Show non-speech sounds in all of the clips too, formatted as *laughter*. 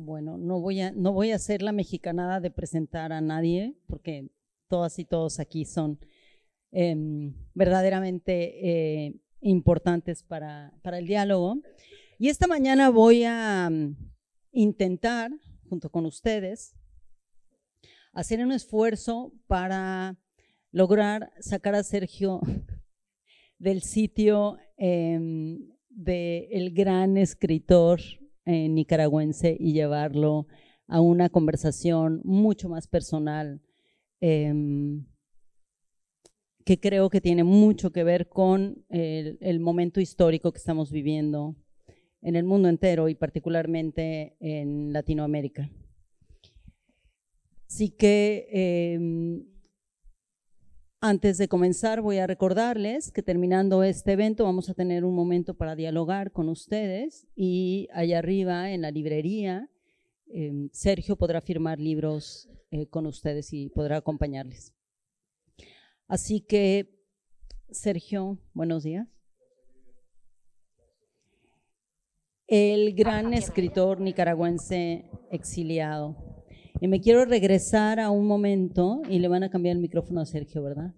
Bueno, no voy, a, no voy a hacer la mexicanada de presentar a nadie, porque todas y todos aquí son em, verdaderamente eh, importantes para, el diálogo. Y esta mañana voy a em, intentar, junto con ustedes, hacer un esfuerzo para lograr sacar a Sergio *laughs* del sitio em, del gran escritor eh, nicaragüense y llevarlo a una conversación mucho más personal, em, que creo que tiene mucho que ver con el, momento histórico que estamos viviendo en el mundo entero y particularmente en Latinoamérica. Así que... Em, antes de comenzar, voy a recordarles que terminando este evento vamos a tener un momento para dialogar con ustedes y allá arriba en la librería em, Sergio podrá firmar libros eh, con ustedes y podrá acompañarles. Así que, Sergio, buenos días. El gran escritor nicaragüense exiliado. Y me quiero regresar a un momento y le van a cambiar el micrófono a Sergio, ¿verdad?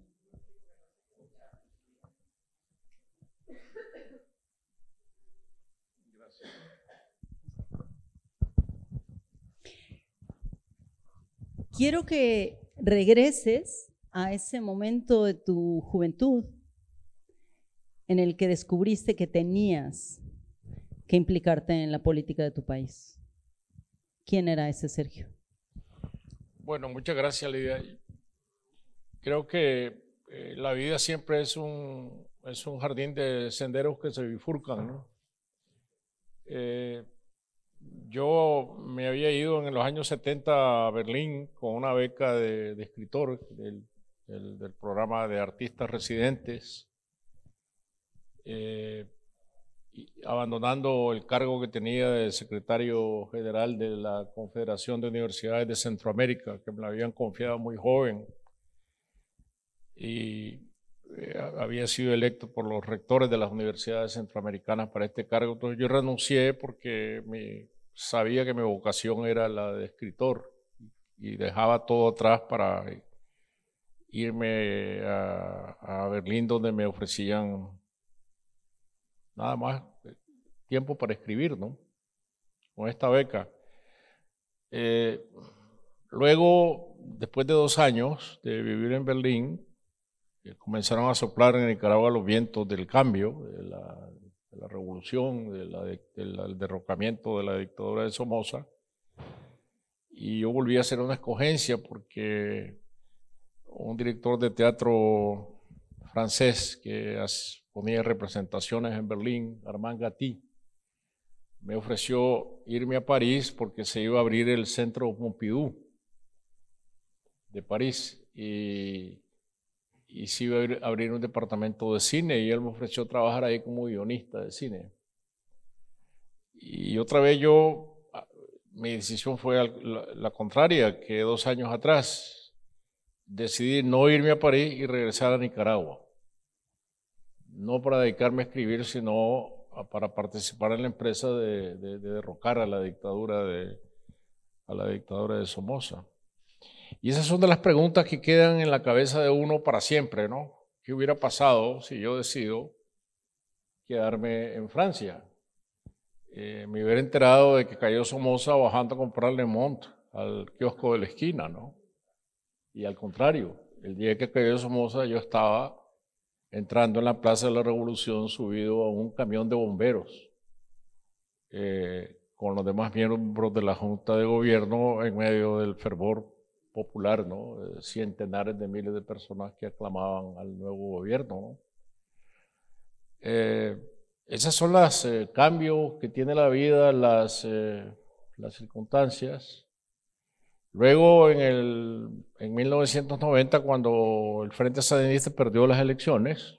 quiero que regreses a ese momento de tu juventud en el que descubriste que tenías que implicarte en la política de tu país. ¿Quién era ese Sergio? Bueno, muchas gracias, Lidia. Creo que eh, la vida siempre es un, es un jardín de senderos que se bifurcan, ¿no? Eh, yo me había ido en los años 70 a Berlín con una beca de, escritor del, programa de artistas residentes, eh, abandonando el cargo que tenía de secretario general de la Confederación de Universidades de Centroamérica, que me la habían confiado muy joven. Y eh, había sido electo por los rectores de las universidades centroamericanas para este cargo. Entonces yo renuncié porque mi sabía que mi vocación era la de escritor y dejaba todo atrás para irme a, Berlín donde me ofrecían nada más tiempo para escribir, ¿no? Con esta beca. Eh, luego, después de dos años de vivir en Berlín, eh, comenzaron a soplar en Nicaragua los vientos del cambio, de la de la revolución, de del derrocamiento de la dictadura de Somoza. Y yo volví a hacer una escogencia porque un director de teatro francés que ponía representaciones en Berlín, Armand Gatti, me ofreció irme a París porque se iba a abrir el centro Pompidou de París. Y y sí iba a abrir un departamento de cine y él me ofreció trabajar ahí como guionista de cine. Y otra vez yo, mi decisión fue la, contraria, que dos años atrás decidí no irme a París y regresar a Nicaragua. No para dedicarme a escribir, sino para participar en la empresa de, derrocar a la dictadura a la dictadura de Somoza. Y esas son de las preguntas que quedan en la cabeza de uno para siempre, ¿no? ¿Qué hubiera pasado si yo decido quedarme en Francia? Eh, me hubiera enterado de que cayó Somoza bajando a comprar Le Monde al kiosco de la esquina, ¿no? Y al contrario, el día que cayó Somoza yo estaba entrando en la Plaza de la Revolución subido a un camión de bomberos eh, con los demás miembros de la Junta de Gobierno en medio del fervor popular, ¿no? Eh, centenares de miles de personas que aclamaban al nuevo gobierno. Eh, esas son los eh, cambios que tiene la vida, las, circunstancias. Luego, en, 1990, cuando el Frente Sandinista perdió las elecciones,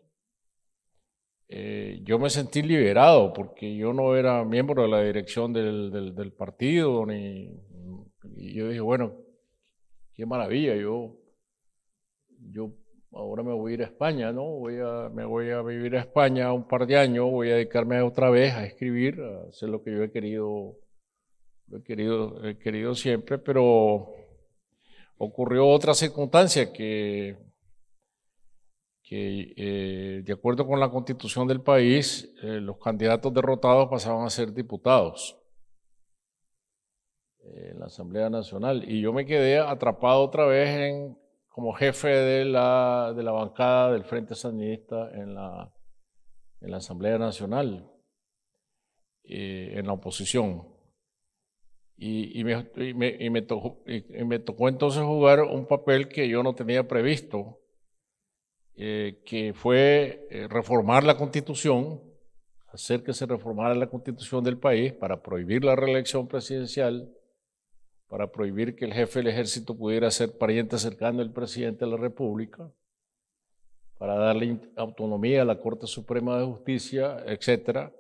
yo me sentí liberado porque yo no era miembro de la dirección del, partido. Ni, y yo dije, bueno, qué maravilla, yo, yo ahora me voy a ir a España, ¿no? Voy a, me voy a vivir a España un par de años, voy a dedicarme otra vez a escribir, a hacer lo que yo he querido, he querido, querido siempre, pero ocurrió otra circunstancia que, eh, de acuerdo con la constitución del país, eh, los candidatos derrotados pasaban a ser diputados en la Asamblea Nacional. Y yo me quedé atrapado otra vez como jefe de la, de la bancada del Frente Sandinista en la, en la Asamblea Nacional, eh, en la oposición. Y, y, me, y, me, tocó, y, me, tocó, entonces jugar un papel que yo no tenía previsto, eh, que fue eh, reformar la constitución, hacer que se reformara la constitución del país para prohibir la reelección presidencial para prohibir que el jefe del ejército pudiera ser pariente cercano del presidente de la República, para darle autonomía a la Corte Suprema de Justicia, etcétera.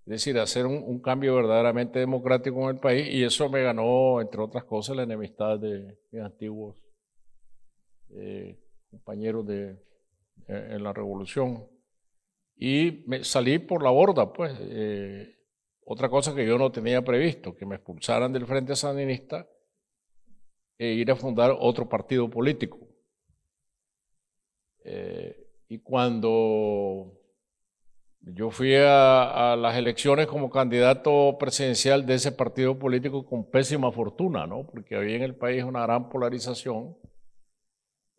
Es decir, hacer un, cambio verdaderamente democrático en el país y eso me ganó, entre otras cosas, la enemistad de mis antiguos eh, compañeros de, eh, en la revolución. Y me salí por la borda, pues. Eh, otra cosa que yo no tenía previsto, que me expulsaran del Frente Sandinista e ir a fundar otro partido político. Eh, y cuando yo fui a, las elecciones como candidato presidencial de ese partido político con pésima fortuna, porque había en el país una gran polarización.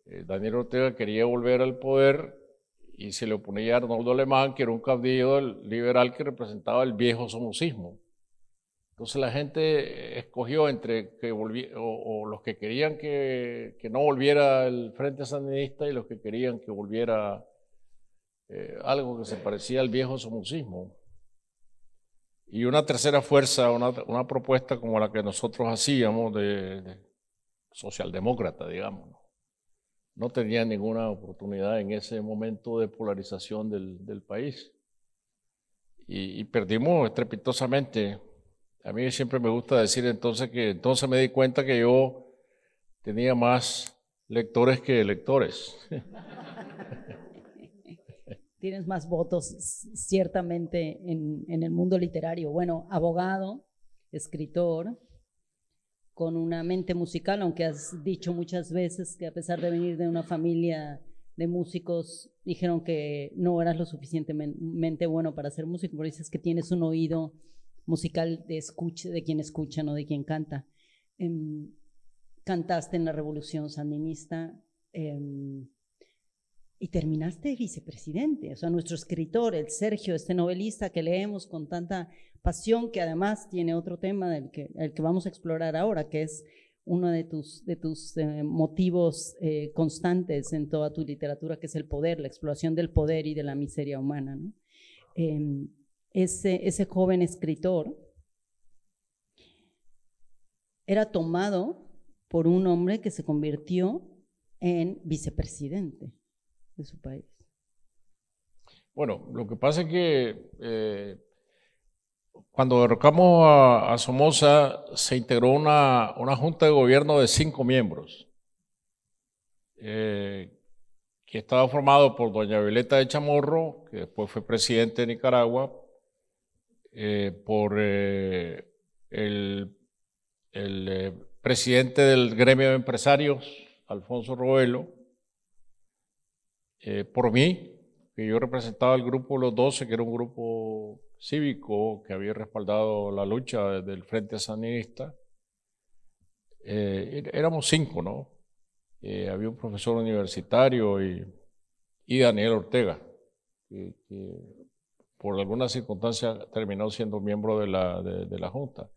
Eh, Daniel Ortega quería volver al poder y se le oponía a Arnoldo Alemán, que era un caudillo liberal que representaba el viejo somocismo. Entonces la gente eh, escogió entre los que querían que, no volviera el Frente Sandinista y los que querían que volviera eh, algo que se parecía al viejo somocismo. Y una tercera fuerza, una, propuesta como la que nosotros hacíamos de, socialdemócrata, digamos. ¿no? tenía ninguna oportunidad en ese momento de polarización del, país. y perdimos estrepitosamente a mí siempre me gusta decir entonces que entonces me di cuenta que yo tenía más lectores que lectores. *laughs* Tienes más votos ciertamente en, el mundo literario. Bueno, abogado, escritor, con una mente musical, aunque has dicho muchas veces que a pesar de venir de una familia de músicos, dijeron que no eras lo suficientemente bueno para ser músico, pero dices que tienes un oído musical de, escuche de quien escucha, no de quien canta. Em, cantaste en la revolución sandinista em, y terminaste vicepresidente. O sea, nuestro escritor, el Sergio, este novelista que leemos con tanta pasión, que además tiene otro tema del que, el que vamos a explorar ahora, que es uno de tus, de tus eh, motivos eh, constantes en toda tu literatura, que es el poder, la exploración del poder y de la miseria humana. Em, ese, joven escritor era tomado por un hombre que se convirtió en vicepresidente de su país. Bueno, lo que pasa es que eh, cuando derrocamos a, Somoza se integró una, junta de gobierno de cinco miembros, eh, que estaba formado por doña Violeta de Chamorro, que después fue presidente de Nicaragua, eh, por eh, el, eh, presidente del gremio de empresarios, Alfonso Roelo, por mí, que yo representaba el grupo Los 12, que era un grupo cívico que había respaldado la lucha del Frente Sandinista. Er, éramos cinco, ¿no? había un profesor universitario y, Daniel Ortega, por alguna circunstancia terminó siendo miembro de la, Junta.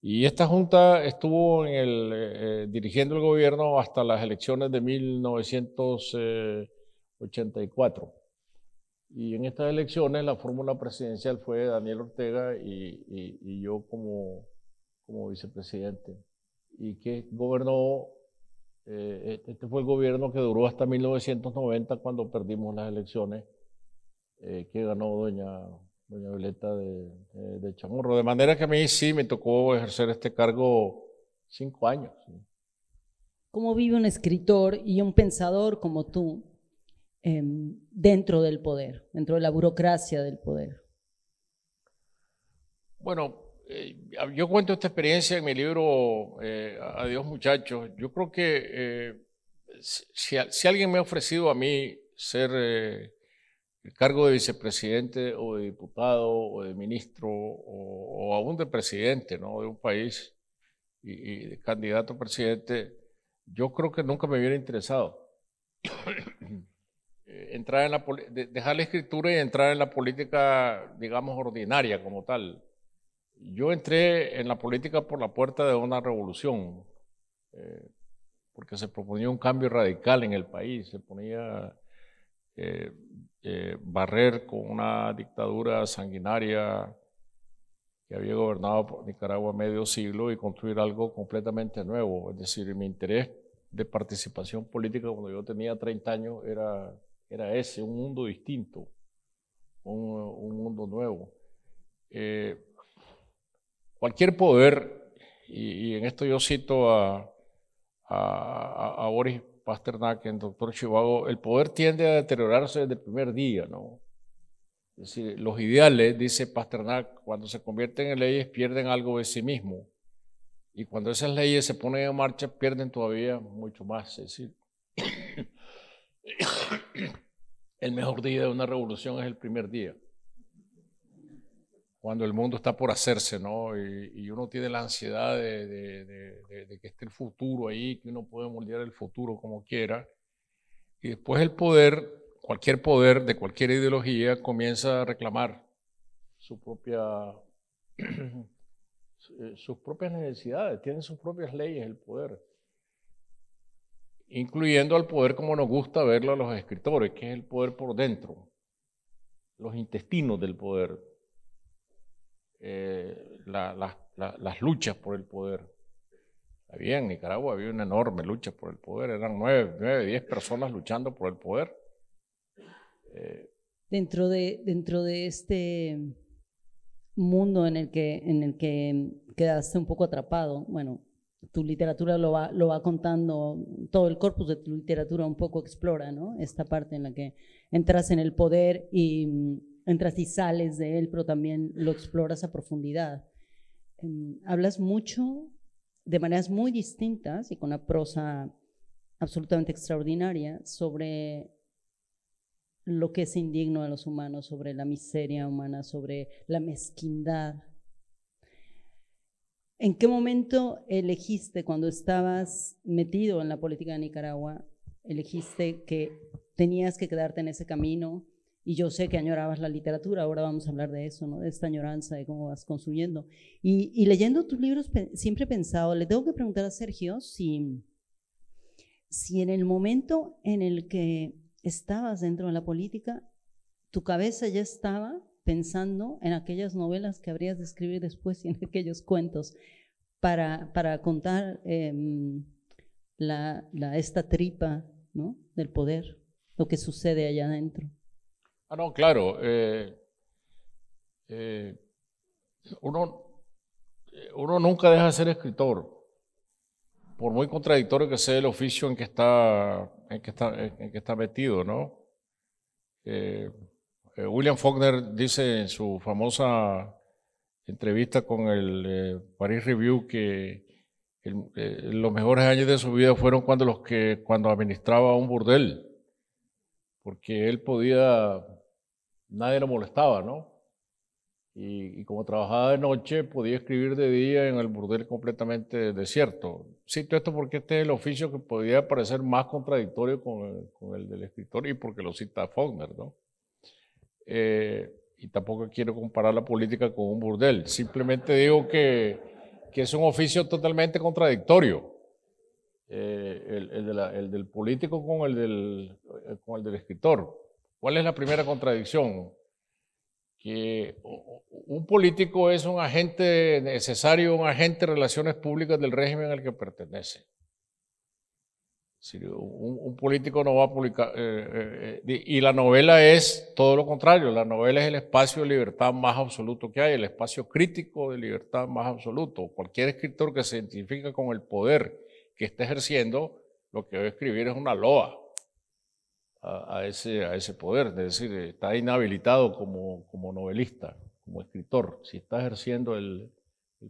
Y esta Junta estuvo eh, dirigiendo el gobierno hasta las elecciones de 1984. Eh, y en estas elecciones la fórmula presidencial fue Daniel Ortega y, yo como, como vicepresidente. Y que gobernó, eh, este fue el gobierno que duró hasta 1990 cuando perdimos las elecciones eh, que ganó doña, doña Violeta de, de, Chamorro. De manera que a mí sí me tocó ejercer este cargo cinco años. ¿Cómo vive un escritor y un pensador como tú em, dentro del poder, dentro de la burocracia del poder? Bueno, eh, yo cuento esta experiencia en mi libro eh, Adiós muchachos. Yo creo que si, alguien me ha ofrecido a mí ser el cargo de vicepresidente o de diputado o de ministro o, aún de presidente ¿no? de un país y, de candidato a presidente, yo creo que nunca me hubiera interesado. *coughs* Eh, entrar en la, dejar la escritura y entrar en la política, digamos, ordinaria como tal. Yo entré en la política por la puerta de una revolución, eh, porque se proponía un cambio radical en el país, se ponía... Eh, eh, barrer con una dictadura sanguinaria que había gobernado por Nicaragua medio siglo y construir algo completamente nuevo. Es decir, mi interés de participación política cuando yo tenía 30 años era, ese, un mundo distinto, un, mundo nuevo. Eh, cualquier poder, y, en esto yo cito a, a Boris Pasternak, el doctor Chivago, el poder tiende a deteriorarse desde el primer día, ¿no? Es decir, los ideales, dice Pasternak, cuando se convierten en leyes pierden algo de sí mismo. Y cuando esas leyes se ponen en marcha, pierden todavía mucho más. Es decir, *coughs* el mejor día de una revolución es el primer día cuando el mundo está por hacerse, ¿no? Y, uno tiene la ansiedad de, que esté el futuro ahí, que uno puede moldear el futuro como quiera. Y después el poder, cualquier poder de cualquier ideología, comienza a reclamar su propia, *clears throat* eh, sus propias necesidades, tiene sus propias leyes el poder, incluyendo al poder como nos gusta verlo a los escritores, que es el poder por dentro, los intestinos del poder, eh, las luchas por el poder. Había en Nicaragua había una enorme lucha por el poder, eran nueve, nueve diez personas luchando por el poder. Eh, dentro, de, dentro de este mundo en el que, en el que quedaste un poco atrapado, bueno, tu literatura lo va, lo va contando, todo el corpus de tu literatura un poco explora, ¿no? Esta parte en la que entras en el poder y entras y sales de él, pero también lo exploras a profundidad. Em, hablas mucho de maneras muy distintas y con una prosa absolutamente extraordinaria sobre lo que es indigno a los humanos, sobre la miseria humana, sobre la mezquindad. ¿En qué momento elegiste, cuando estabas metido en la política de Nicaragua, elegiste que tenías que quedarte en ese camino y yo sé que añorabas la literatura, ahora vamos a hablar de eso, ¿no? de esta añoranza, de cómo vas construyendo. Y, leyendo tus libros siempre he pensado, le tengo que preguntar a Sergio si, si en el momento en el que estabas dentro de la política, tu cabeza ya estaba pensando en aquellas novelas que habrías de escribir después y en aquellos cuentos para, para contar em, esta tripa ¿no? del poder, lo que sucede allá adentro. Ah, no, claro. Eh, eh, uno, eh, uno nunca deja de ser escritor, por muy contradictorio que sea el oficio en que está, en que está, metido, ¿no? William Faulkner dice en su famosa entrevista con el Paris Review que los mejores años de su vida fueron cuando los que cuando administraba un burdel, porque él podía nadie lo molestaba, ¿no? Y, como trabajaba de noche, podía escribir de día en el burdel completamente desierto. Cito esto porque este es el oficio que podía parecer más contradictorio con el, del escritor y porque lo cita Faulkner, ¿no? Eh, y tampoco quiero comparar la política con un burdel, simplemente digo que, que es un oficio totalmente contradictorio. Eh, el, del político con el con el del escritor. ¿Cuál es la primera contradicción? Que un político es un agente necesario, un agente de relaciones públicas del régimen al que pertenece. Un, un político no va a publicar. Eh, eh, eh, y la novela es todo lo contrario. La novela es el espacio de libertad más absoluto que hay, el espacio crítico de libertad más absoluto. Cualquier escritor que se identifica con el poder que está ejerciendo, lo que va a escribir es una loa a, ese, a ese poder, es decir, está inhabilitado como, como novelista, como escritor, si está ejerciendo el,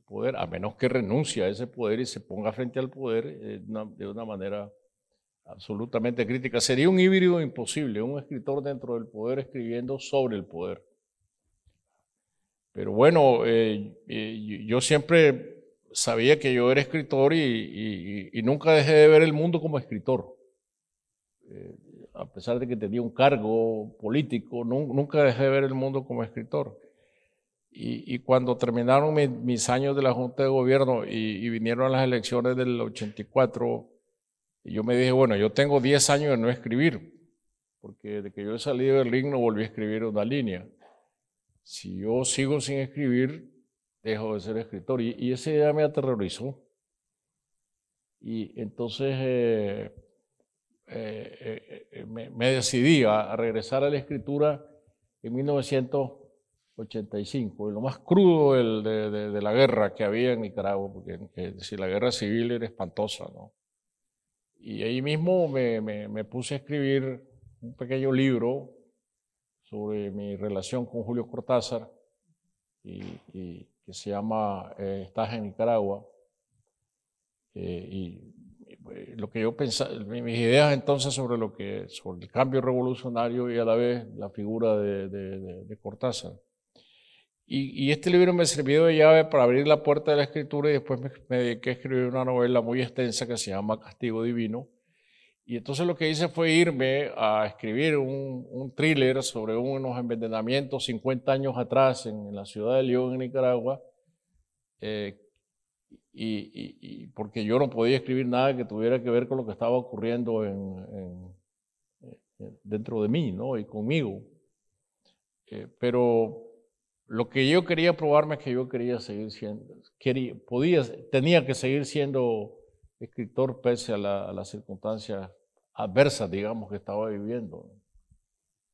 poder, a menos que renuncie a ese poder y se ponga frente al poder eh, de una manera absolutamente crítica. Sería un híbrido imposible, un escritor dentro del poder escribiendo sobre el poder. Pero bueno, eh, eh, yo siempre sabía que yo era escritor y, nunca dejé de ver el mundo como escritor a pesar de que tenía un cargo político, nunca dejé de ver el mundo como escritor. Y, cuando terminaron mis años de la Junta de Gobierno y, vinieron las elecciones del 84, yo me dije, bueno, yo tengo 10 años de no escribir, porque de que yo salí de Berlín no volví a escribir una línea. Si yo sigo sin escribir, dejo de ser escritor. Y, ese esa me aterrorizó. Y entonces... Eh, eh, eh, me, decidí a, regresar a la escritura en 1985, en lo más crudo de, la guerra que había en Nicaragua, porque eh, es la guerra civil era espantosa, ¿no? Y ahí mismo me, puse a escribir un pequeño libro sobre mi relación con Julio Cortázar, y, que se llama Estás en Nicaragua. y eh, lo que yo pensaba, mis ideas entonces sobre, lo que, sobre el cambio revolucionario y a la vez la figura de, de, Cortázar. Y, este libro me sirvió de llave para abrir la puerta de la escritura y después me, dediqué a escribir una novela muy extensa que se llama Castigo Divino. Y entonces lo que hice fue irme a escribir un, thriller sobre unos envenenamientos 50 años atrás en, la ciudad de León, en Nicaragua, eh, y, porque yo no podía escribir nada que tuviera que ver con lo que estaba ocurriendo eh, dentro de mí ¿no? y conmigo. Eh, pero lo que yo quería probarme es que yo quería seguir siendo, quería, podía, tenía que seguir siendo escritor pese a, las circunstancias adversas, digamos, que estaba viviendo.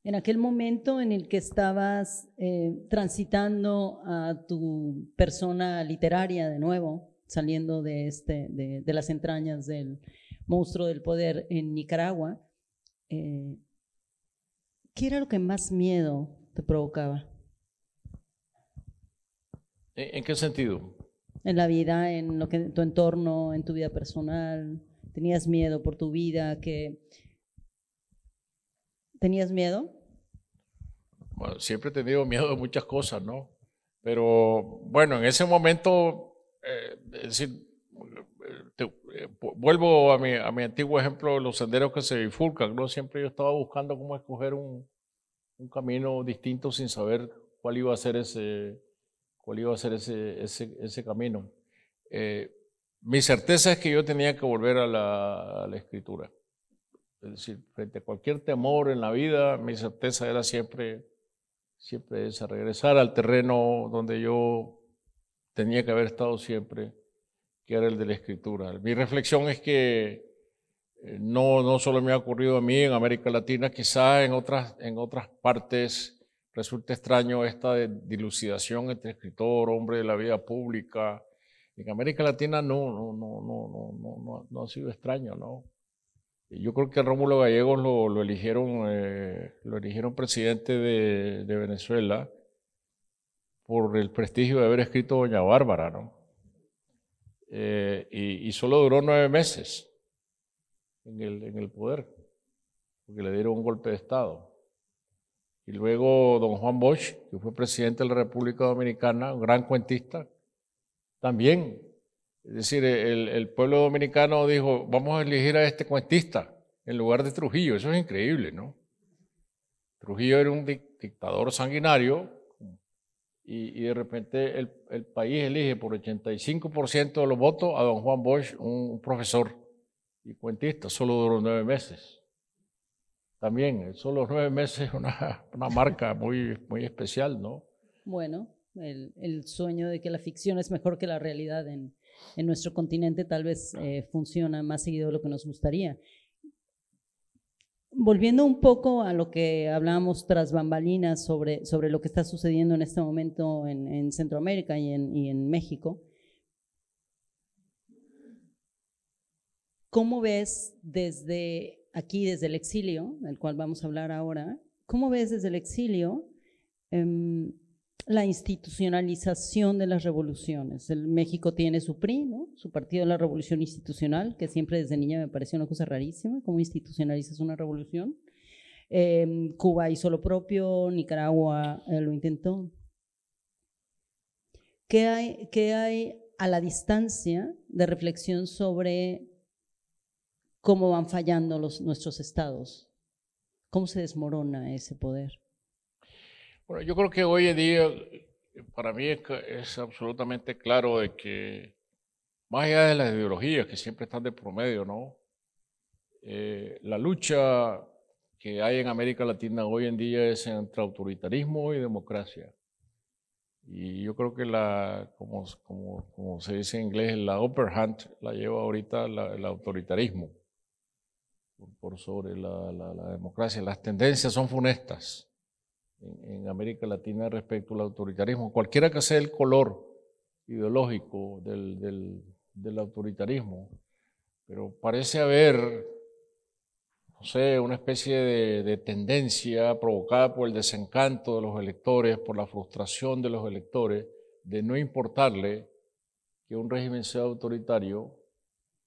En aquel momento en el que estabas eh, transitando a tu persona literaria de nuevo, saliendo de, este, de, las entrañas del monstruo del poder en Nicaragua, eh, ¿qué era lo que más miedo te provocaba? ¿En qué sentido? En la vida, en lo que tu entorno, en tu vida personal, tenías miedo por tu vida, que tenías miedo. siempre he tenido miedo de muchas cosas, ¿no? Pero bueno, en ese momento es decir, eh, vuelvo a mi, a mi antiguo ejemplo, los senderos que se bifurcan, ¿no? Siempre yo estaba buscando cómo escoger un, un camino distinto sin saber cuál iba a ser ese, cuál iba a ser ese, ese, ese camino. Eh, mi certeza es que yo tenía que volver a la, escritura. Es decir, frente a cualquier temor en la vida, mi certeza era siempre, siempre esa, regresar al terreno donde yo tenía que haber estado siempre que era el de la escritura. Mi reflexión es que eh, no, no solo me ha ocurrido a mí en América Latina, quizá en otras, en otras partes resulta extraño esta dilucidación entre escritor, hombre de la vida pública. En América Latina no, no, no, no, no, no, no ha sido extraño, ¿no? Yo creo que Rómulo Gallegos lo, eligieron, eh, lo eligieron presidente de Venezuela por el prestigio de haber escrito Doña Bárbara, ¿no? Eh, y, solo duró nueve meses en el, poder, porque le dieron un golpe de Estado. Y luego don Juan Bosch, que fue presidente de la República Dominicana, un gran cuentista, también. Es decir, el pueblo dominicano dijo, vamos a elegir a este cuentista en lugar de Trujillo. Eso es increíble, ¿no? Trujillo era un dictador sanguinario, y, de repente el, el, país elige por 85% de los votos a don Juan Bosch, un profesor y cuentista, solo duró nueve meses. También, solo nueve meses es una, una, marca muy, muy especial, ¿no? Bueno, el, el, sueño de que la ficción es mejor que la realidad en, en nuestro continente tal vez eh, funciona más seguido de lo que nos gustaría volviendo un poco a lo que hablábamos tras bambalinas sobre, sobre lo que está sucediendo en este momento en, Centroamérica y en, México, ¿cómo ves desde aquí, desde el exilio, del cual vamos a hablar ahora, cómo ves desde el exilio? Em, la institucionalización de las revoluciones. El México tiene su PRI, su Partido de la Revolución Institucional, que siempre desde niña me pareció una cosa rarísima, cómo institucionalizas una revolución. Em, Cuba hizo lo propio, Nicaragua eh, lo intentó. ¿Qué hay, ¿Qué hay a la distancia de reflexión sobre cómo van fallando los, nuestros estados? ¿Cómo se desmorona ese poder? Bueno, yo creo que hoy en día para mí es, absolutamente claro de que más allá de las ideologías que siempre están de promedio, ¿no? Eh, la lucha que hay en América Latina hoy en día es entre autoritarismo y democracia. Y yo creo que la, como, como, como se dice en inglés, la upper hand la lleva ahorita el autoritarismo por, sobre la democracia. Las tendencias son funestas en América Latina respecto al autoritarismo, cualquiera que sea el color ideológico del, autoritarismo, pero parece haber, no sé, una especie de, de, tendencia provocada por el desencanto de los electores, por la frustración de los electores, de no importarle que un régimen sea autoritario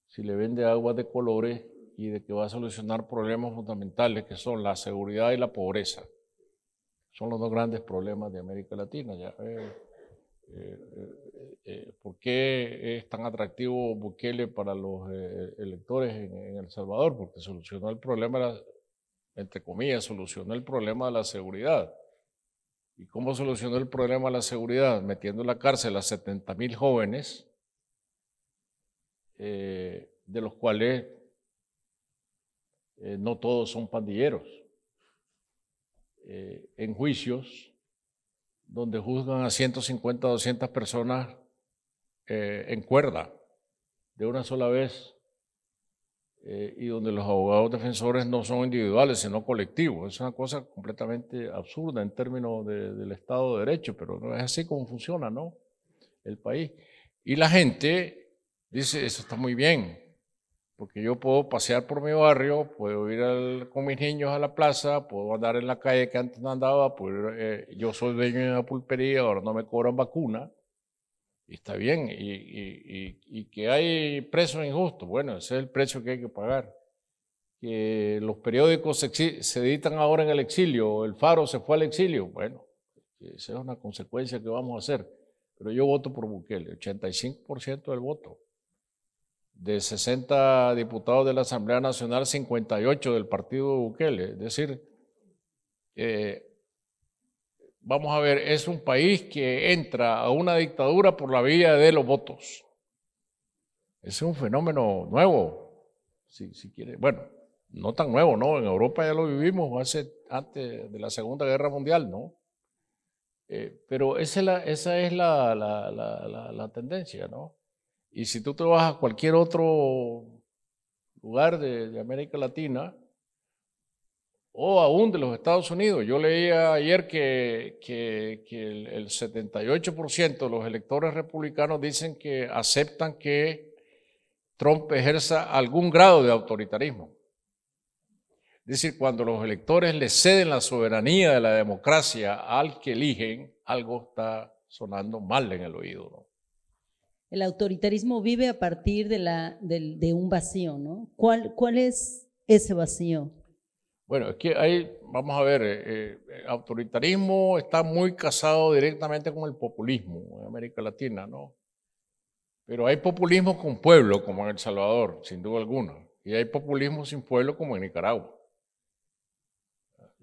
si le vende agua de colores y de que va a solucionar problemas fundamentales que son la seguridad y la pobreza. Son los dos grandes problemas de América Latina. Eh, eh, eh, ¿Por qué es tan atractivo Bukele para los electores en, El Salvador? Porque solucionó el problema, entre comillas, solucionó el problema de la seguridad. ¿Y cómo solucionó el problema de la seguridad? Metiendo en la cárcel a 70.000 jóvenes, de los cuales no todos son pandilleros. Eh, en juicios donde juzgan a 150, 200 personas eh, en cuerda de una sola vez eh, y donde los abogados defensores no son individuales, sino colectivos. Es una cosa completamente absurda en términos del Estado de Derecho, pero no es así como funciona, ¿no? El país. Y la gente dice, eso está muy bien, porque yo puedo pasear por mi barrio, puedo ir con mis niños a la plaza, puedo andar en la calle que antes no andaba, puedo, eh, yo soy dueño de una pulpería, ahora no me cobran vacuna, y está bien, y, que hay presos injustos, bueno, ese es el precio que hay que pagar. Que los periódicos se, editan ahora en el exilio, el Faro se fue al exilio, bueno, esa es una consecuencia que vamos a hacer, pero yo voto por Bukele, 85% del voto de 60 diputados de la Asamblea Nacional, 58 del partido Bukele. Es decir, vamos a ver, es un país que entra a una dictadura por la vía de los votos. es un fenómeno nuevo, si, si quiere. Bueno, no tan nuevo, ¿no? En Europa ya lo vivimos hace, antes de la Segunda Guerra Mundial, ¿no? Eh, pero esa es esa es la tendencia, ¿no? Y si tú te vas a cualquier otro lugar de, América Latina, o aún de los Estados Unidos. Yo leía ayer que, el, 78% de los electores republicanos dicen que aceptan que Trump ejerza algún grado de autoritarismo. Es decir, cuando los electores le ceden la soberanía de la democracia al que eligen, algo está sonando mal en el oído. ¿no? el autoritarismo vive a partir de, la, un vacío, ¿no? ¿Cuál, es ese vacío? Bueno, es que hay, vamos a ver, eh, eh, autoritarismo está muy casado directamente con el populismo en América Latina, ¿no? Pero hay populismo con pueblo, como en El Salvador, sin duda alguna, y hay populismo sin pueblo, como en Nicaragua.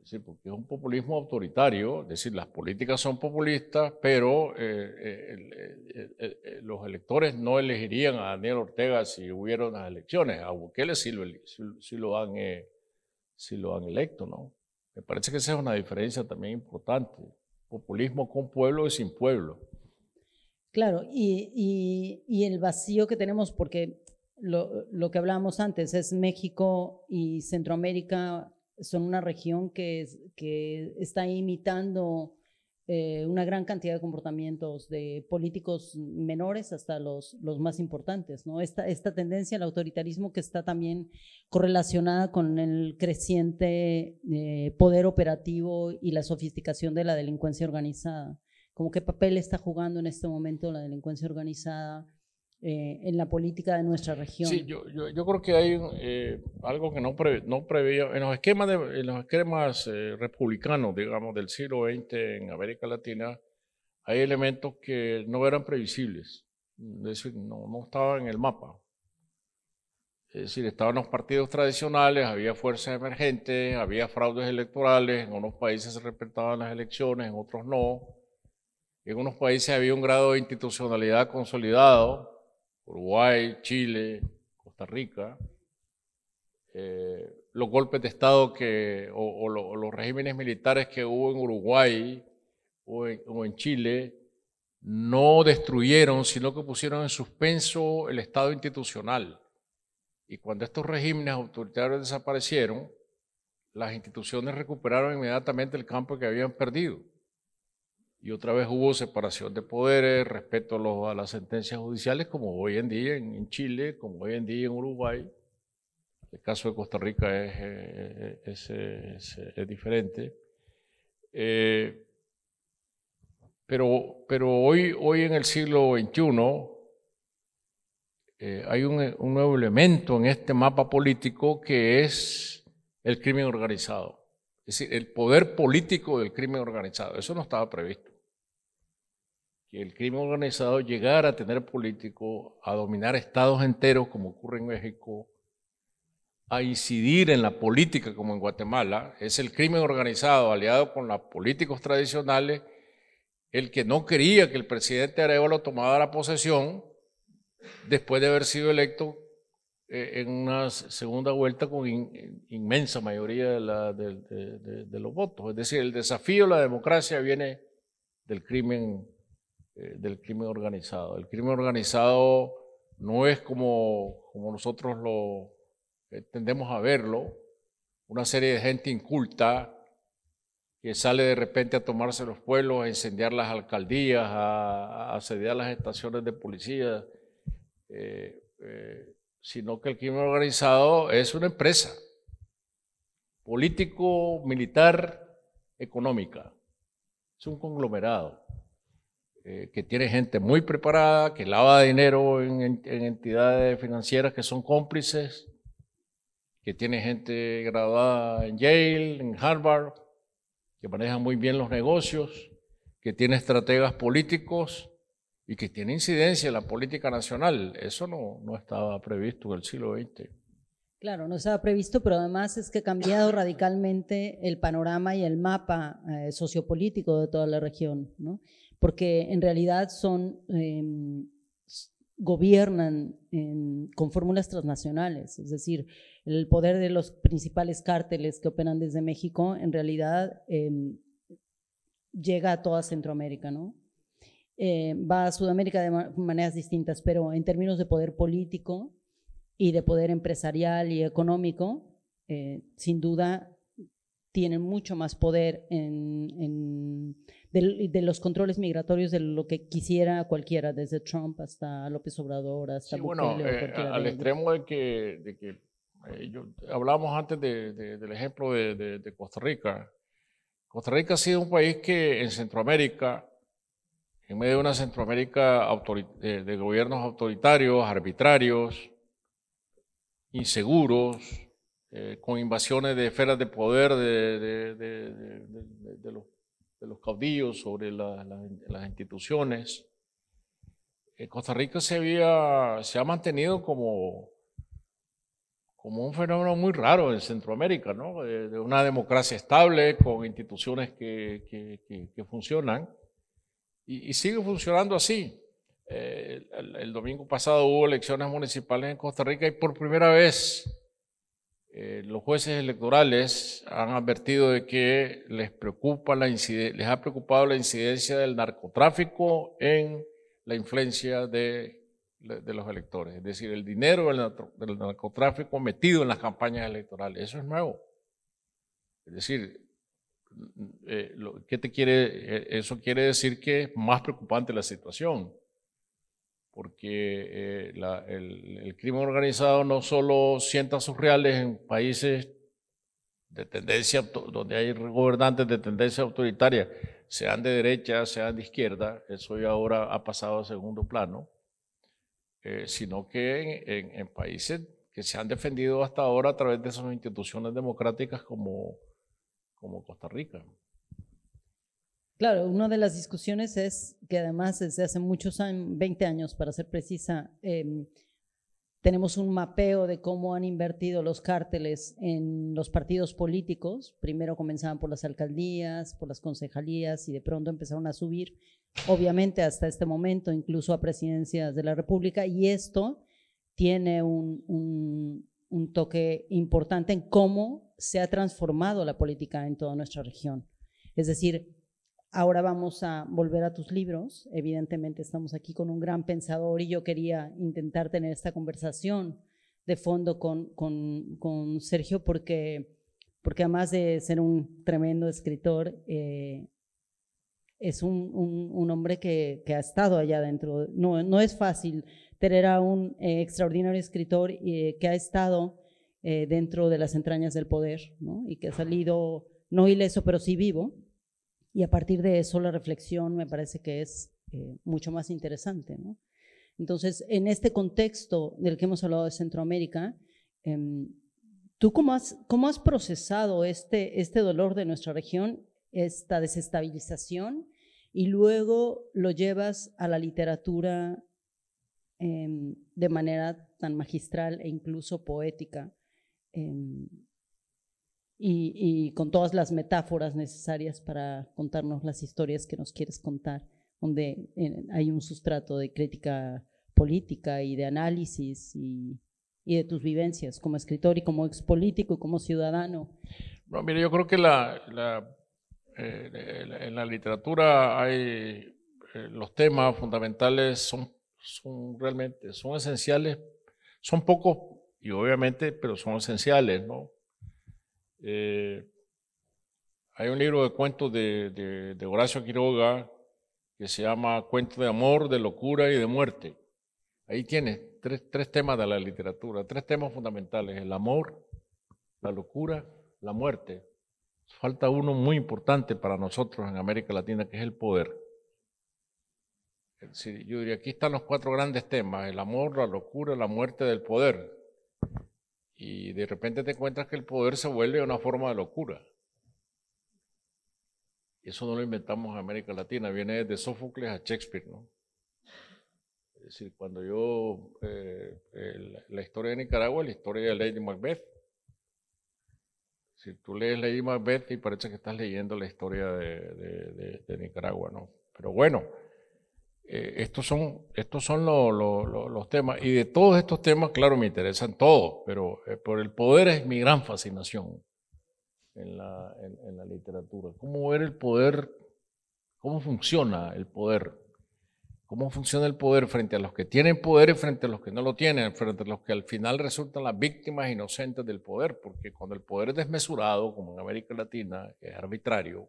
Sí, porque es un populismo autoritario, es decir, las políticas son populistas, pero eh, eh, los electores no elegirían a Daniel Ortega si hubiera unas elecciones, a Bukele si lo, han, eh, lo han electo, ¿no? Me parece que esa es una diferencia también importante, populismo con pueblo y sin pueblo. Claro, y, el vacío que tenemos, porque lo, lo que hablábamos antes es México y Centroamérica son una región que, que está imitando eh, una gran cantidad de comportamientos de políticos menores hasta los, más importantes. ¿no? Esta, tendencia al autoritarismo que está también correlacionada con el creciente eh, poder operativo y la sofisticación de la delincuencia organizada. ¿Cómo qué papel está jugando en este momento la delincuencia organizada eh, en la política de nuestra región. Sí, yo, creo que hay eh, algo que no, no preveía. En los esquemas, de, los esquemas eh, republicanos, digamos, del siglo XX en América Latina, hay elementos que no eran previsibles. Es decir, no, no estaban en el mapa. Es decir, estaban los partidos tradicionales, había fuerzas emergentes, había fraudes electorales, en unos países se respetaban las elecciones, en otros no. En unos países había un grado de institucionalidad consolidado, Uruguay, Chile, Costa Rica, eh, los golpes de Estado que, o, los regímenes militares que hubo en Uruguay o en Chile no destruyeron, sino que pusieron en suspenso el Estado institucional. Y cuando estos regímenes autoritarios desaparecieron, las instituciones recuperaron inmediatamente el campo que habían perdido y otra vez hubo separación de poderes respecto a, las sentencias judiciales, como hoy en día en, Chile, como hoy en día en Uruguay. El caso de Costa Rica es, eh, diferente. Eh, pero, pero hoy, hoy en el siglo XXI eh, hay un nuevo elemento en este mapa político que es el crimen organizado. Es decir, el poder político del crimen organizado. Eso no estaba previsto que el crimen organizado llegara a tener político, a dominar estados enteros, como ocurre en México, a incidir en la política, como en Guatemala, es el crimen organizado aliado con los políticos tradicionales el que no quería que el presidente Arevalo tomara la posesión después de haber sido electo eh, en una segunda vuelta con inmensa mayoría de, de, los votos. Es decir, el desafío a la democracia viene del crimen eh, del crimen organizado. El crimen organizado no es como, como nosotros lo eh, tendemos a verlo, una serie de gente inculta que sale de repente a tomarse los pueblos, a incendiar las alcaldías, a, a asediar las estaciones de policía, eh, sino que el crimen organizado es una empresa político, militar, económica. Es un conglomerado eh, que tiene gente muy preparada, que lava dinero en, entidades financieras que son cómplices, que tiene gente graduada en Yale, en Harvard, que maneja muy bien los negocios, que tiene estrategas políticos y que tiene incidencia en la política nacional. Eso no, estaba previsto en el siglo XX. Claro, no estaba previsto, pero además es que ha cambiado radicalmente el panorama y el mapa eh, sociopolítico de toda la región. ¿no? porque en realidad son, em, gobiernan con fórmulas transnacionales, es decir, el poder de los principales cárteles que operan desde México en realidad em, llega a toda Centroamérica, ¿no? Eh, va a Sudamérica de maneras distintas, pero en términos de poder político y de poder empresarial y económico, eh, sin duda tienen mucho más poder en, en de, los controles migratorios de lo que quisiera cualquiera, desde Trump hasta López Obrador, hasta sí, bueno, eh, al extremo de que, de que eh, hablamos antes del ejemplo de, Costa Rica. Costa Rica ha sido un país que en Centroamérica, en medio de una Centroamérica de gobiernos autoritarios, arbitrarios, inseguros, eh, con invasiones de esferas de poder de, de, de, de los de los caudillos, sobre las instituciones. Eh, Costa Rica se, había, se ha mantenido como, como un fenómeno muy raro en Centroamérica, de, una democracia estable, con instituciones que, funcionan, y, sigue funcionando así. Eh, el, domingo pasado hubo elecciones municipales en Costa Rica y por primera vez eh, los jueces electorales han advertido de que les, preocupa la les ha preocupado la incidencia del narcotráfico en la influencia de, los electores, es decir, el dinero del, narcotráfico metido en las campañas electorales. Eso es nuevo. Es decir, eh, ¿qué te quiere? Eh, eso quiere decir que es más preocupante la situación porque eh, el, crimen organizado no solo sienta sus reales en países de tendencia, donde hay gobernantes de tendencia autoritaria, sean de derecha, sean de izquierda, eso ya ahora ha pasado a segundo plano, eh, sino que en, países que se han defendido hasta ahora a través de esas instituciones democráticas como, como Costa Rica. Claro, una de las discusiones es que además desde hace muchos años, 20 años para ser precisa, em, tenemos un mapeo de cómo han invertido los cárteles en los partidos políticos. Primero comenzaban por las alcaldías, por las concejalías y de pronto empezaron a subir, obviamente hasta este momento, incluso a presidencias de la República. Y esto tiene un, un toque importante en cómo se ha transformado la política en toda nuestra región. Es decir, Ahora vamos a volver a tus libros. Evidentemente estamos aquí con un gran pensador y yo quería intentar tener esta conversación de fondo con, Sergio porque, porque además de ser un tremendo escritor, eh, es un, hombre que, ha estado allá dentro No, es fácil tener a un eh, extraordinario escritor eh, que ha estado dentro de las entrañas del poder y que ha salido no ileso, pero sí vivo. Y a partir de eso la reflexión me parece que es eh, mucho más interesante. Entonces, en este contexto del que hemos hablado de Centroamérica, em, ¿tú cómo has, cómo has procesado este, este dolor de nuestra región, esta desestabilización, y luego lo llevas a la literatura em, de manera tan magistral e incluso poética? Em, y, con todas las metáforas necesarias para contarnos las historias que nos quieres contar, donde eh, hay un sustrato de crítica política y de análisis y, y de tus vivencias como escritor y como expolítico y como ciudadano. Bueno, mire, yo creo que la, la eh, en la literatura hay eh, los temas fundamentales son, son realmente son esenciales, son pocos y obviamente, pero son esenciales, ¿no? Eh, hay un libro de cuentos de, Horacio Quiroga que se llama Cuento de Amor, de Locura y de Muerte. Ahí tiene tres, temas de la literatura, tres temas fundamentales, el amor, la locura, la muerte. Falta uno muy importante para nosotros en América Latina, que es el poder. Yo diría, aquí están los cuatro grandes temas, el amor, la locura, la muerte del poder. Y de repente te encuentras que el poder se vuelve una forma de locura. Eso no lo inventamos en América Latina, viene de Sófocles a Shakespeare, ¿no? Es decir, cuando yo, eh, la historia de Nicaragua la historia de Lady Macbeth. Si tú lees Lady Macbeth y parece que estás leyendo la historia de, de Nicaragua, ¿no? Pero bueno, eh, estos son, estos son los temas. Y de todos estos temas, claro, me interesan todos, pero eh, por el poder es mi gran fascinación en la, en, la literatura. Cómo ver el poder, cómo funciona el poder. ¿Cómo funciona el poder frente a los que tienen poder y frente a los que no lo tienen? Frente a los que al final resultan las víctimas inocentes del poder, porque cuando el poder es desmesurado, como en América Latina, es arbitrario,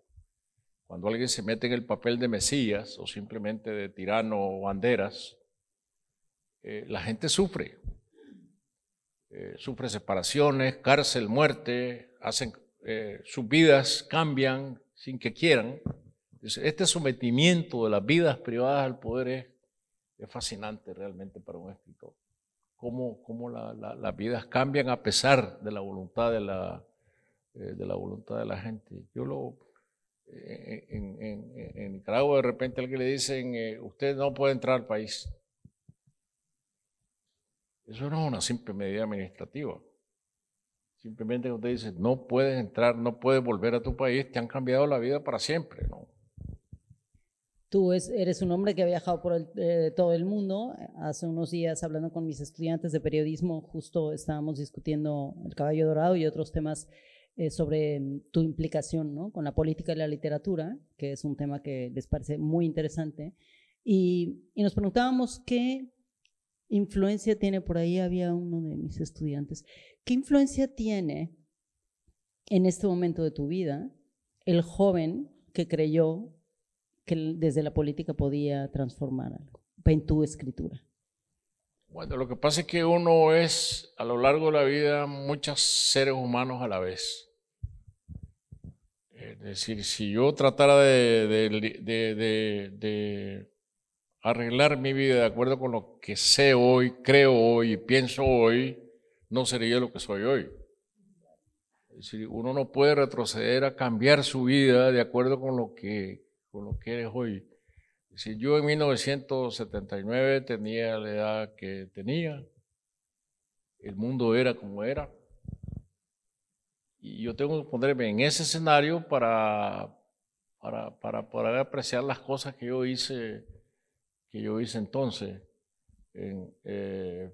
cuando alguien se mete en el papel de Mesías o simplemente de tirano o banderas, eh, la gente sufre. Eh, sufre separaciones, cárcel, muerte, hacen, eh, sus vidas cambian sin que quieran. Este sometimiento de las vidas privadas al poder es, fascinante realmente para un escritor. Cómo, cómo las vidas cambian a pesar de la voluntad de la, de la voluntad de la gente. Yo lo, en, en, Nicaragua de repente alguien le dicen, eh, usted no puede entrar al país. Eso no es una simple medida administrativa. Simplemente usted dice, no puedes entrar, no puedes volver a tu país, te han cambiado la vida para siempre, ¿no? Tú es, eres un hombre que ha viajado por eh, todo el mundo. Hace unos días, hablando con mis estudiantes de periodismo, justo estábamos discutiendo el caballo dorado y otros temas eh, sobre mm, tu implicación ¿no? con la política y la literatura, que es un tema que les parece muy interesante. Y, y, nos preguntábamos qué influencia tiene, por ahí había uno de mis estudiantes, qué influencia tiene en este momento de tu vida el joven que creyó que desde la política podía transformar algo en tu escritura. Bueno, lo que pasa es que uno es a lo largo de la vida muchos seres humanos a la vez. Es eh, decir, si yo tratara de, arreglar mi vida de acuerdo con lo que sé hoy, creo hoy pienso hoy, no sería lo que soy hoy. Es decir, uno no puede retroceder a cambiar su vida de acuerdo con lo que, con lo que eres hoy. Es decir, yo en 1979 tenía la edad que tenía, el mundo era como era y yo tengo que ponerme en ese escenario para, para, para poder apreciar las cosas que yo hice, que yo hice entonces. En, eh,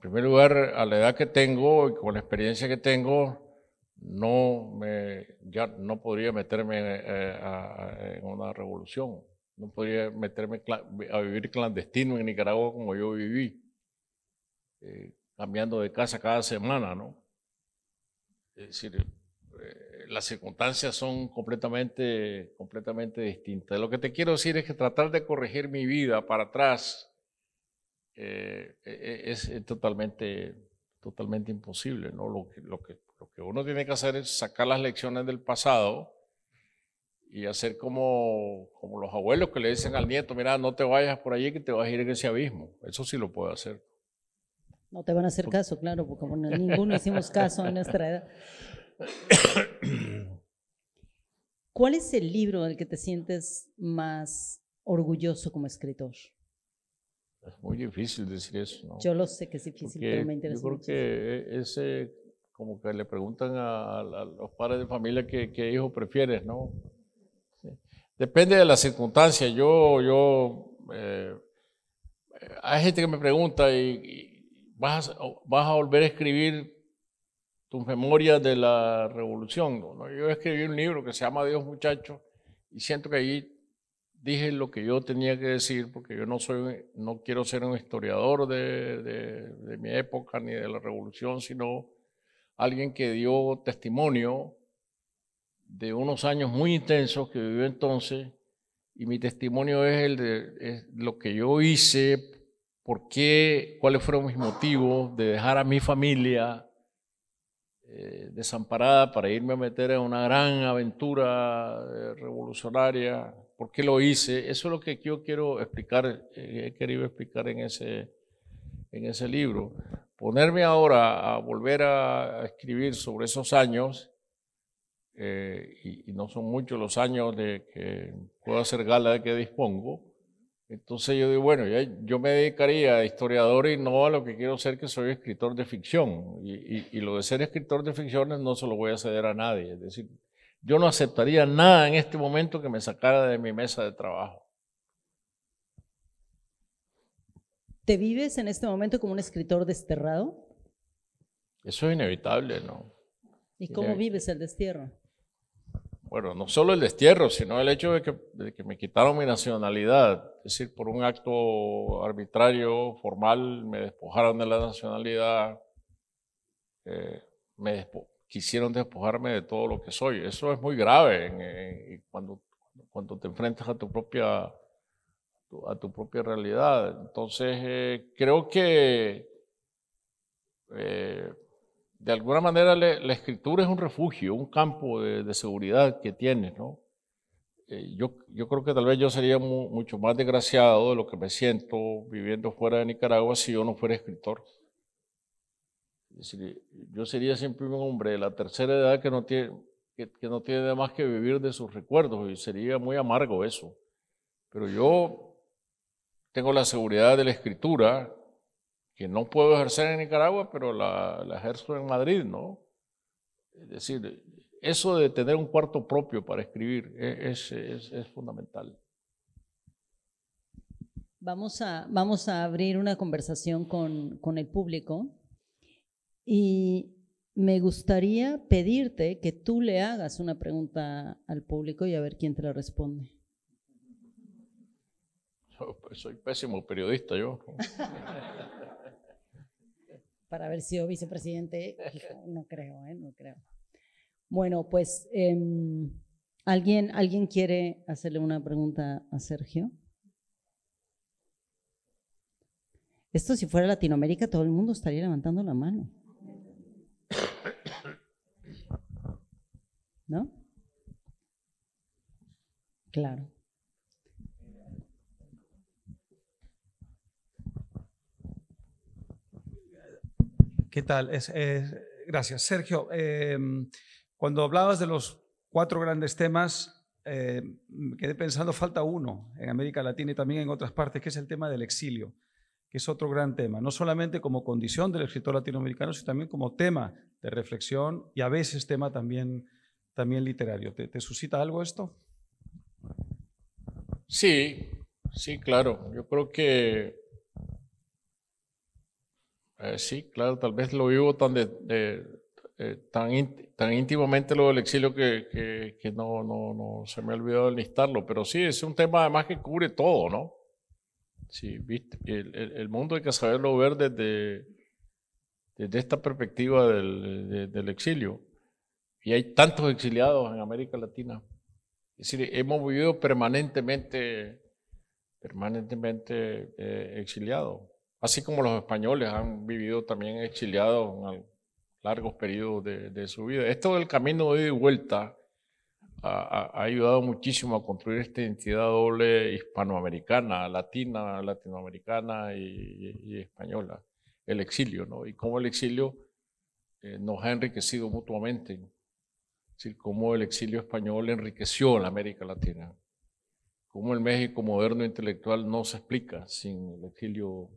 primer lugar, a la edad que tengo y con la experiencia que tengo, no, me, ya no podría meterme eh, eh, en una revolución, no podría meterme a vivir clandestino en Nicaragua como yo viví, cambiando de casa cada semana, ¿no? Es decir, eh, las circunstancias son completamente, completamente distintas. Lo que te quiero decir es que tratar de corregir mi vida para atrás eh, e, e, es, totalmente, totalmente imposible. ¿no? Lo, que, lo, que, lo que uno tiene que hacer es sacar las lecciones del pasado y hacer como, como los abuelos que le dicen al nieto, mira, no te vayas por allí que te vas a ir en ese abismo. Eso sí lo puedo hacer. No te van a hacer caso, claro, porque como ninguno hicimos caso en nuestra edad. *coughs* ¿Cuál es el libro del que te sientes más orgulloso como escritor? Es muy difícil decir eso, Yo lo sé que es difícil, pero me interesa. Yo creo que ese, como que le preguntan a, los padres de familia qué, hijo prefieres, ¿no? Depende de las circunstancias. Yo, yo, eh, eh, hay gente que me pregunta y vas, vas a volver a escribir tus memorias de la revolución. Yo escribí un libro que se llama Dios muchacho y siento que allí dije lo que yo tenía que decir porque yo no soy, no quiero ser un historiador de, de, mi época ni de la revolución, sino alguien que dio testimonio de unos años muy intensos que vivió entonces y mi testimonio es, el de, es lo que yo hice ¿Por qué? ¿Cuáles fueron mis motivos de dejar a mi familia eh, desamparada para irme a meter en una gran aventura eh, revolucionaria? ¿Por qué lo hice? Eso es lo que yo quiero explicar, eh, he querido explicar en ese, en ese libro. Ponerme ahora a volver a, escribir sobre esos años, y, y no son muchos los años de que puedo hacer gala de que dispongo, entonces yo digo, bueno, yo me dedicaría a historiador y no a lo que quiero ser, que soy escritor de ficción. Y, lo de ser escritor de ficciones no se lo voy a ceder a nadie. Es decir, yo no aceptaría nada en este momento que me sacara de mi mesa de trabajo. ¿Te vives en este momento como un escritor desterrado? Eso es inevitable, ¿no? ¿Y cómo vives el destierro? bueno, no solo el destierro, sino el hecho de que, me quitaron mi nacionalidad, es decir, por un acto arbitrario, formal, me despojaron de la nacionalidad, eh, me quisieron despojarme de todo lo que soy. Eso es muy grave cuando, te enfrentas a tu propia, a tu propia realidad. Entonces, eh, creo que... Eh, de alguna manera la escritura es un refugio, un campo de, seguridad que tienes, ¿no? Eh, yo, yo, creo que tal vez yo sería mucho más desgraciado de lo que me siento viviendo fuera de Nicaragua si yo no fuera escritor. yo sería siempre un hombre de la tercera edad que no tiene, que no tiene más que vivir de sus recuerdos y sería muy amargo eso. Pero yo tengo la seguridad de la escritura que no puedo ejercer en Nicaragua, pero la, ejerzo en Madrid, ¿no? Es decir, eso de tener un cuarto propio para escribir e, es, es, fundamental. Vamos a, vamos a abrir una conversación con, el público y me gustaría pedirte que tú le hagas una pregunta al público y a ver quién te la responde. Pues, soy pésimo periodista yo. *laughs* para haber sido vicepresidente, no creo, ¿eh? no creo. Bueno, pues, em, ¿alguien, ¿alguien quiere hacerle una pregunta a Sergio? Esto si fuera Latinoamérica, todo el mundo estaría levantando la mano. ¿No? Claro. ¿Qué tal? Es, gracias. Sergio, em, cuando hablabas de los cuatro grandes temas, eh, me quedé pensando, falta uno en América Latina y también en otras partes, que es el tema del exilio, que es otro gran tema, no solamente como condición del escritor latinoamericano, sino también como tema de reflexión y a veces tema también, también literario. ¿Te, te suscita algo esto? Sí, sí, claro. Yo creo que eh, sí, claro, tal vez lo vivo tan, eh, tan, íntimamente lo del exilio que, no, se me ha olvidado enlistarlo, pero sí, es un tema además que cubre todo, ¿no? Sí, viste, el, mundo hay que saberlo ver desde, desde esta perspectiva del, exilio. Y hay tantos exiliados en América Latina. Es decir, hemos vivido permanentemente, permanentemente eh, exiliados así como los españoles han vivido también exiliados en largos periodos de, su vida. Esto del camino de ida y vuelta ha, ayudado muchísimo a construir esta identidad doble hispanoamericana, latina, latinoamericana y, española, el exilio, ¿no? Y cómo el exilio eh, nos ha enriquecido mutuamente, es decir, cómo el exilio español enriqueció a la América Latina, cómo el México moderno intelectual no se explica sin el exilio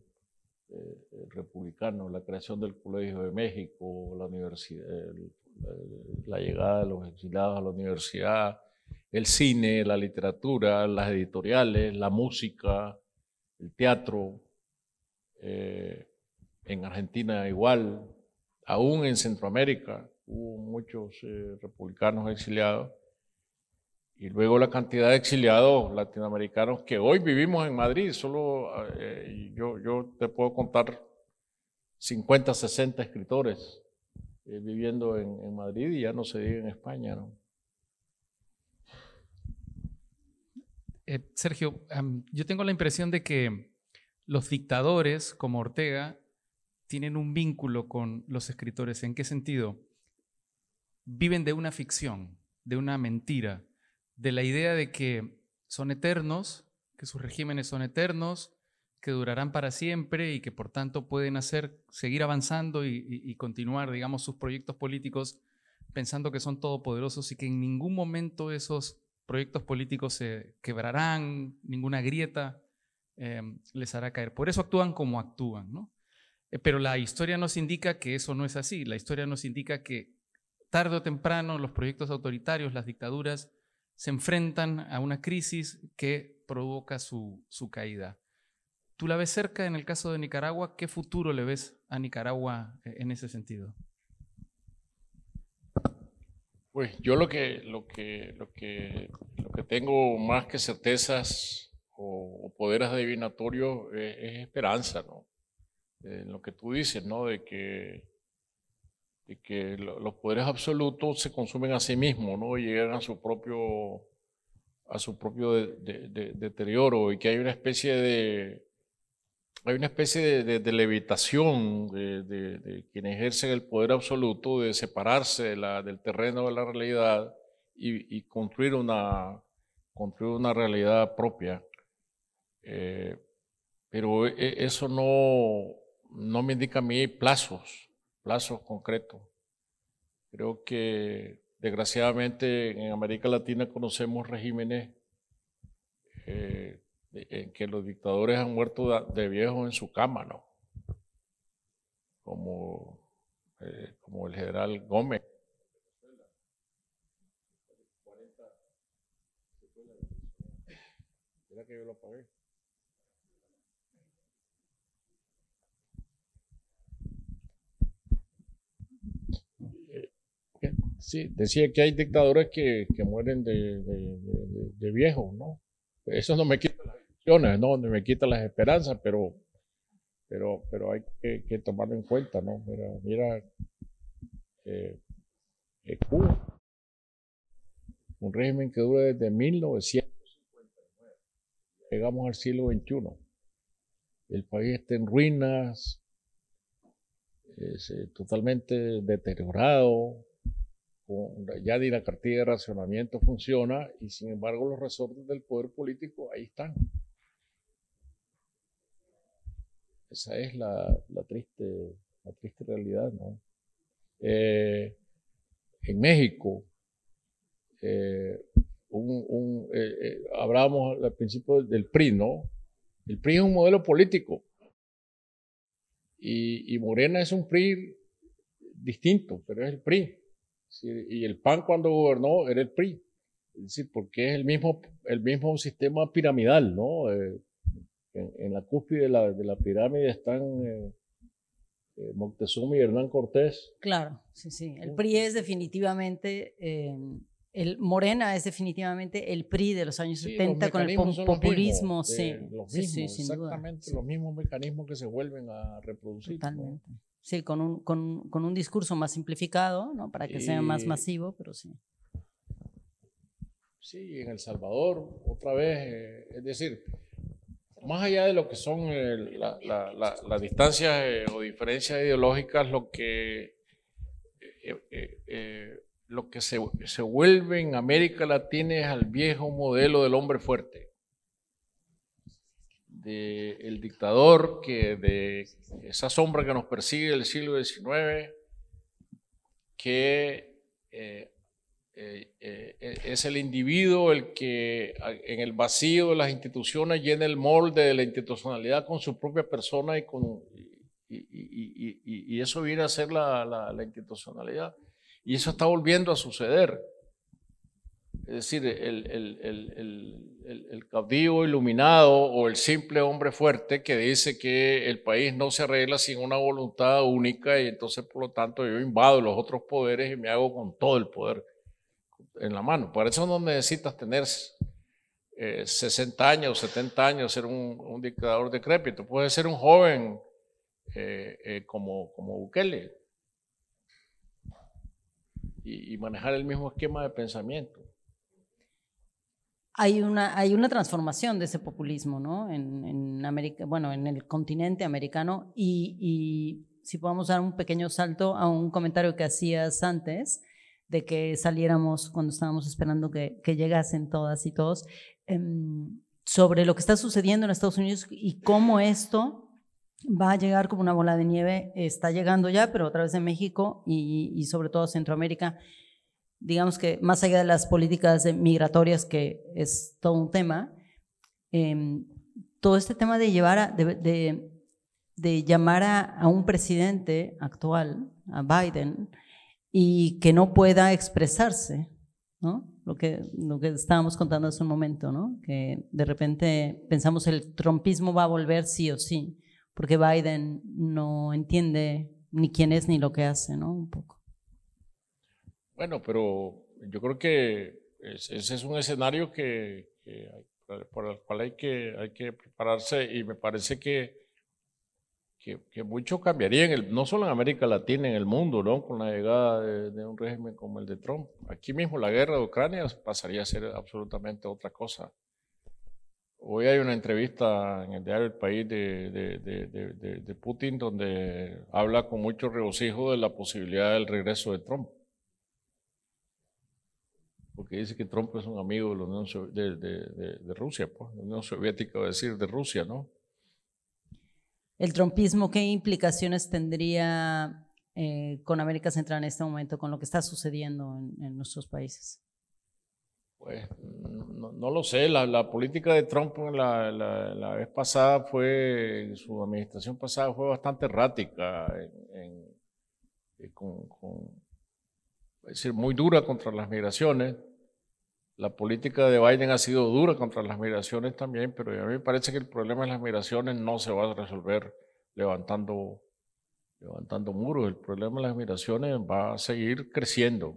eh, el republicanos, la creación del Colegio de México, la, universidad, eh, la llegada de los exiliados a la universidad, el cine, la literatura, las editoriales, la música, el teatro. Eh, en Argentina igual, aún en Centroamérica hubo muchos republicanos exiliados y luego la cantidad de exiliados latinoamericanos que hoy vivimos en Madrid. Solo eh, yo, yo, te puedo contar 50, 60 escritores eh, viviendo en, Madrid y ya no se vive en España. Eh, Sergio, yo tengo la impresión de que los dictadores como Ortega tienen un vínculo con los escritores. ¿En qué sentido? Viven de una ficción, de una mentira de la idea de que son eternos, que sus regímenes son eternos, que durarán para siempre y que por tanto pueden hacer, seguir avanzando y, continuar, digamos, sus proyectos políticos pensando que son todopoderosos y que en ningún momento esos proyectos políticos se quebrarán, ninguna grieta eh, les hará caer. Por eso actúan como actúan, eh, pero la historia nos indica que eso no es así. La historia nos indica que tarde o temprano los proyectos autoritarios, las dictaduras, se enfrentan a una crisis que provoca su, caída. ¿Tú la ves cerca en el caso de Nicaragua? ¿Qué futuro le ves a Nicaragua eh, en ese sentido? Pues yo lo que, lo que, lo que, lo que tengo más que certezas o, poderes adivinatorios es, eh, es, esperanza, ¿no? En lo que tú dices, ¿no? De que de que los poderes absolutos se consumen a sí mismos, ¿no? llegan a su propio, a su propio deterioro y que hay una especie de, hay una especie de, levitación de, quien ejerce el poder absoluto, de separarse del terreno de la realidad y, construir, una, construir una realidad propia. Eh, pero e, eso no, no me indica a mí plazos plazos concreto. Creo que desgraciadamente en América Latina conocemos regímenes eh, en que los dictadores han muerto de viejos en su cama, ¿no? Como, eh, como el general Gómez. que yo lo Sí, decía que hay dictadores que, mueren de, de, viejos, ¿no? Eso no me quita las ilusiones, ¿no? me quita las esperanzas, pero, pero, pero hay que, tomarlo en cuenta, ¿no? Mira, mira eh, eh, Cuba, un régimen que dura desde 1959, llegamos al siglo XXI. El país está en ruinas, es, eh, totalmente deteriorado, ya de la cartilla de racionamiento funciona y sin embargo los resortes del poder político ahí están. Esa es la, triste, la triste realidad. ¿no? Eh, en México, eh, eh, hablábamos al principio del PRI, ¿no? El PRI es un modelo político y, y Morena es un PRI distinto, pero es el PRI y el PAN cuando gobernó era el PRI. porque es el mismo, el mismo sistema piramidal, ¿no? Eh, en, la cúspide de la, pirámide están eh, eh, Moctezuma y Hernán Cortés. Claro, sí, sí. El PRI es definitivamente, em, el Morena es definitivamente el PRI de los años 70 con el populismo, sí. Exactamente, los mismos mecanismos que se vuelven a reproducir. Totalmente. Sí, con un, con, un discurso más simplificado, ¿no? Para que sea más masivo, pero sí. Sí, en El Salvador, otra vez, eh, es decir, más allá de lo que son las la, distancias eh, o diferencias ideológicas, lo que, eh, lo que se, se vuelve en América Latina es al viejo modelo del hombre fuerte el dictador, que de esa sombra que nos persigue del siglo XIX, que eh, eh, eh, es el individuo el que en el vacío de las instituciones llena el molde de la institucionalidad con su propia persona y, con, y, eso viene a ser la, la, la institucionalidad. Y eso está volviendo a suceder. Es decir, el, el, iluminado o el simple hombre fuerte que dice que el país no se arregla sin una voluntad única y entonces por lo tanto yo invado los otros poderes y me hago con todo el poder en la mano. Por eso no necesitas tener 60 eh, años, 70 años, ser un, dictador decrépito. Puedes ser un joven eh, eh, como, como Bukele y manejar el mismo esquema de pensamiento hay una, hay una transformación de ese populismo, ¿no? En, América, bueno, en el continente americano y, si podemos dar un pequeño salto a un comentario que hacías antes de que saliéramos cuando estábamos esperando que, llegasen todas y todos, em, sobre lo que está sucediendo en Estados Unidos y cómo esto va a llegar como una bola de nieve, está llegando ya, pero otra vez en México y sobre todo Centroamérica digamos que más allá de las políticas migratorias, que es todo un tema, em, todo este tema de llevar a, de, de, llamar a, a, un presidente actual, a Biden, y que no pueda expresarse, ¿no? Lo que, lo que estábamos contando hace un momento, ¿no? Que de repente pensamos el trumpismo va a volver sí o sí, porque Biden no entiende ni quién es ni lo que hace, ¿no? Un poco. Bueno, pero yo creo que ese es un escenario que, por el cual hay que, prepararse y me parece que, que, mucho cambiaría, en el, no solo en América Latina, en el mundo, ¿no? con la llegada de, un régimen como el de Trump. Aquí mismo la guerra de Ucrania pasaría a ser absolutamente otra cosa. Hoy hay una entrevista en el diario El País de, de Putin donde habla con mucho regocijo de la posibilidad del regreso de Trump que dice que Trump es un amigo de, de, Rusia, Soviética, decir, de Rusia, ¿no? ¿El trumpismo qué implicaciones tendría eh, con América Central en este momento, con lo que está sucediendo en, nuestros países? Pues mm, no, lo sé, la, política de Trump la, la, vez pasada fue, su administración pasada fue bastante errática, eh, con, decir, muy dura contra las migraciones, la política de Biden ha sido dura contra las migraciones también, pero a mí me parece que el problema de las migraciones no se va a resolver levantando, levantando muros. El problema de las migraciones va a seguir creciendo,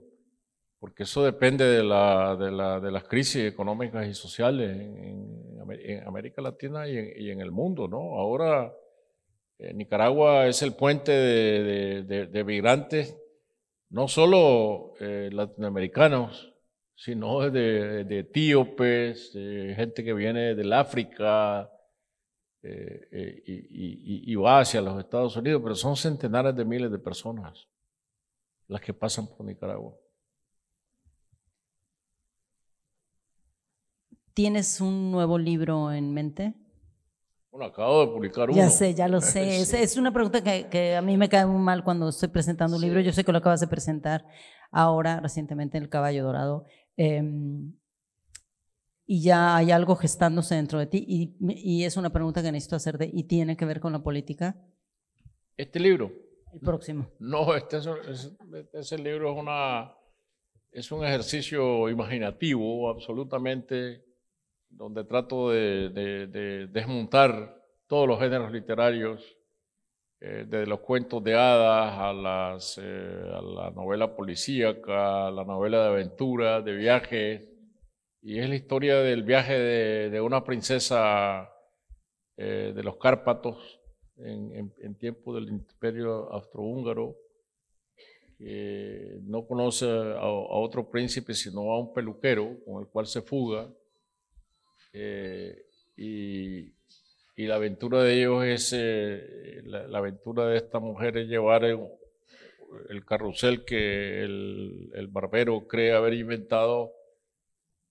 porque eso depende de, la, de, las crisis económicas y sociales en, América Latina y en, el mundo. ¿no? Ahora eh, Nicaragua es el puente de, migrantes, no solo eh, latinoamericanos, sino de, de etíopes, de gente que viene del África eh, eh, y, va hacia los Estados Unidos, pero son centenares de miles de personas las que pasan por Nicaragua. ¿Tienes un nuevo libro en mente? Bueno, acabo de publicar uno. Ya sé, ya lo *laughs* sé. es, una pregunta que, a mí me cae muy mal cuando estoy presentando un libro. Yo sé que lo acabas de presentar ahora recientemente en el Caballo Dorado. Em, y ya hay algo gestándose dentro de ti. Y, y, es una pregunta que necesito hacerte y tiene que ver con la política. Este libro. El próximo. No, este, es, este libro es, una, es un ejercicio imaginativo, absolutamente, donde trato de, de, de desmontar todos los géneros literarios eh, desde los cuentos de hadas a, las, eh, la novela policíaca, a la novela de aventura, de viaje. Y es la historia del viaje de, una princesa eh, de los Cárpatos en, en, tiempo del imperio austrohúngaro, que no conoce a, a, otro príncipe sino a un peluquero con el cual se fuga. y y la aventura de ellos es, eh, la, aventura de esta mujer es llevar el, carrusel que el, barbero cree haber inventado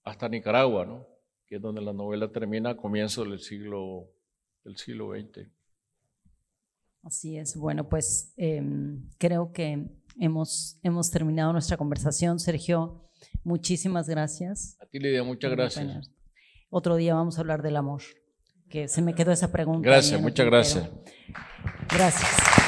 hasta Nicaragua, ¿no? que es donde la novela termina a comienzos del siglo, del siglo XX. Así es, bueno, pues em, creo que hemos, hemos terminado nuestra conversación. Sergio, muchísimas gracias. A ti, Lidia, muchas gracias. Otro día vamos a hablar del amor que se me quedó esa pregunta. Gracias, muchas gracias. Gracias.